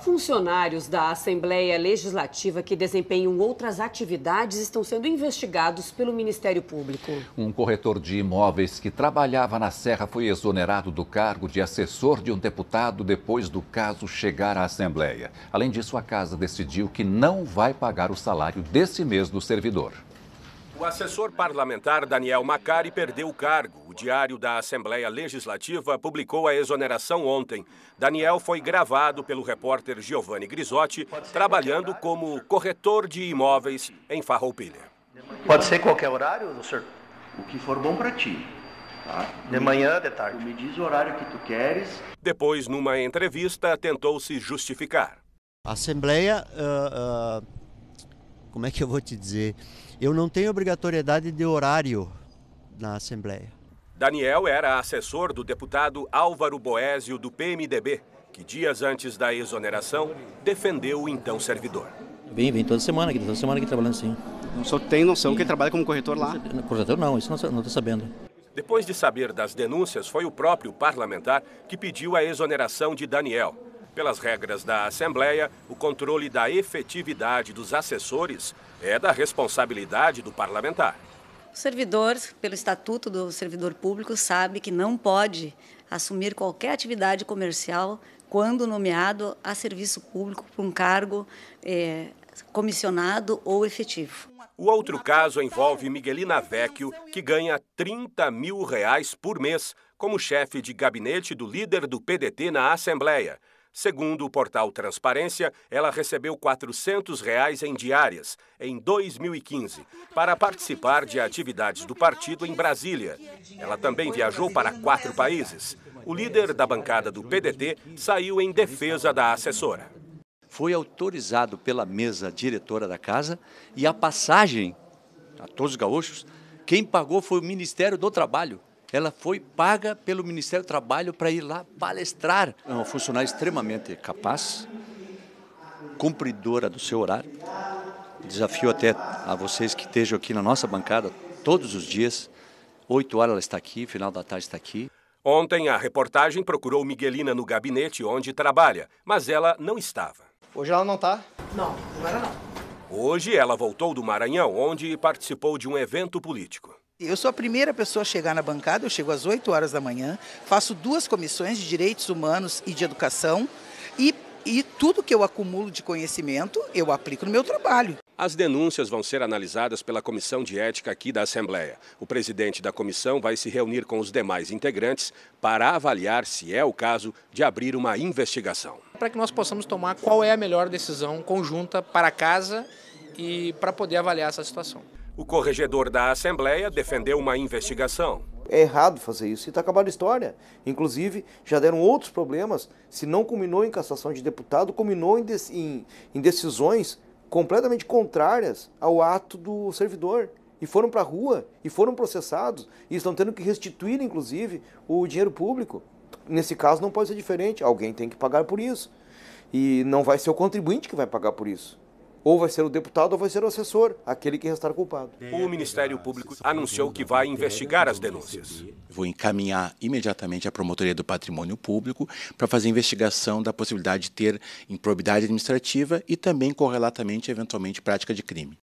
Funcionários da Assembleia Legislativa que desempenham outras atividades estão sendo investigados pelo Ministério Público. Um corretor de imóveis que trabalhava na Serra foi exonerado do cargo de assessor de um deputado depois do caso chegar à Assembleia. Além disso, a casa decidiu que não vai pagar o salário desse mês do servidor. O assessor parlamentar Daniel Macari perdeu o cargo. O Diário da Assembleia Legislativa publicou a exoneração ontem. Daniel foi gravado pelo repórter Giovanni Grisotti, trabalhando como corretor de imóveis em Farroupilha. Pode ser qualquer horário, senhor? O que for bom para ti. Tá? De manhã, de tarde. Tu me diz o horário que tu queres. Depois, numa entrevista, tentou se justificar. A Assembleia, uh, uh, como é que eu vou te dizer? Eu não tenho obrigatoriedade de horário na Assembleia. Daniel era assessor do deputado Álvaro Boésio, do PMDB, que dias antes da exoneração defendeu o então servidor. Vim, vem toda semana aqui, toda semana aqui trabalhando sim. O senhor tem noção que ele trabalha como corretor lá? Corretor não, isso não estou sabendo. Depois de saber das denúncias, foi o próprio parlamentar que pediu a exoneração de Daniel. Pelas regras da Assembleia, o controle da efetividade dos assessores é da responsabilidade do parlamentar. O servidor, pelo Estatuto do Servidor Público, sabe que não pode assumir qualquer atividade comercial quando nomeado a serviço público por um cargo é, comissionado ou efetivo. O outro caso envolve Miguelina Vecchio, que ganha 30 mil reais por mês como chefe de gabinete do líder do PDT na Assembleia. Segundo o portal Transparência, ela recebeu R$ 400 reais em diárias em 2015 para participar de atividades do partido em Brasília. Ela também viajou para quatro países. O líder da bancada do PDT saiu em defesa da assessora. Foi autorizado pela mesa diretora da casa e a passagem a todos os gaúchos, quem pagou foi o Ministério do Trabalho ela foi paga pelo Ministério do Trabalho para ir lá palestrar. É uma funcionária extremamente capaz, cumpridora do seu horário. Desafio até a vocês que estejam aqui na nossa bancada todos os dias. 8 horas ela está aqui, final da tarde está aqui. Ontem a reportagem procurou Miguelina no gabinete onde trabalha, mas ela não estava. Hoje ela não está? Não, agora não. Hoje ela voltou do Maranhão, onde participou de um evento político. Eu sou a primeira pessoa a chegar na bancada, eu chego às 8 horas da manhã, faço duas comissões de direitos humanos e de educação e, e tudo que eu acumulo de conhecimento eu aplico no meu trabalho. As denúncias vão ser analisadas pela Comissão de Ética aqui da Assembleia. O presidente da comissão vai se reunir com os demais integrantes para avaliar se é o caso de abrir uma investigação. Para que nós possamos tomar qual é a melhor decisão conjunta para a casa e para poder avaliar essa situação. O corregedor da Assembleia defendeu uma investigação. É errado fazer isso e está acabando a história. Inclusive, já deram outros problemas. Se não culminou em cassação de deputado, culminou em, em, em decisões completamente contrárias ao ato do servidor. E foram para a rua, e foram processados, e estão tendo que restituir, inclusive, o dinheiro público. Nesse caso, não pode ser diferente. Alguém tem que pagar por isso. E não vai ser o contribuinte que vai pagar por isso. Ou vai ser o deputado ou vai ser o assessor, aquele que restar culpado. O Ministério Público anunciou que vai investigar as denúncias. Vou encaminhar imediatamente a Promotoria do Patrimônio Público para fazer investigação da possibilidade de ter improbidade administrativa e também correlatamente, eventualmente, prática de crime.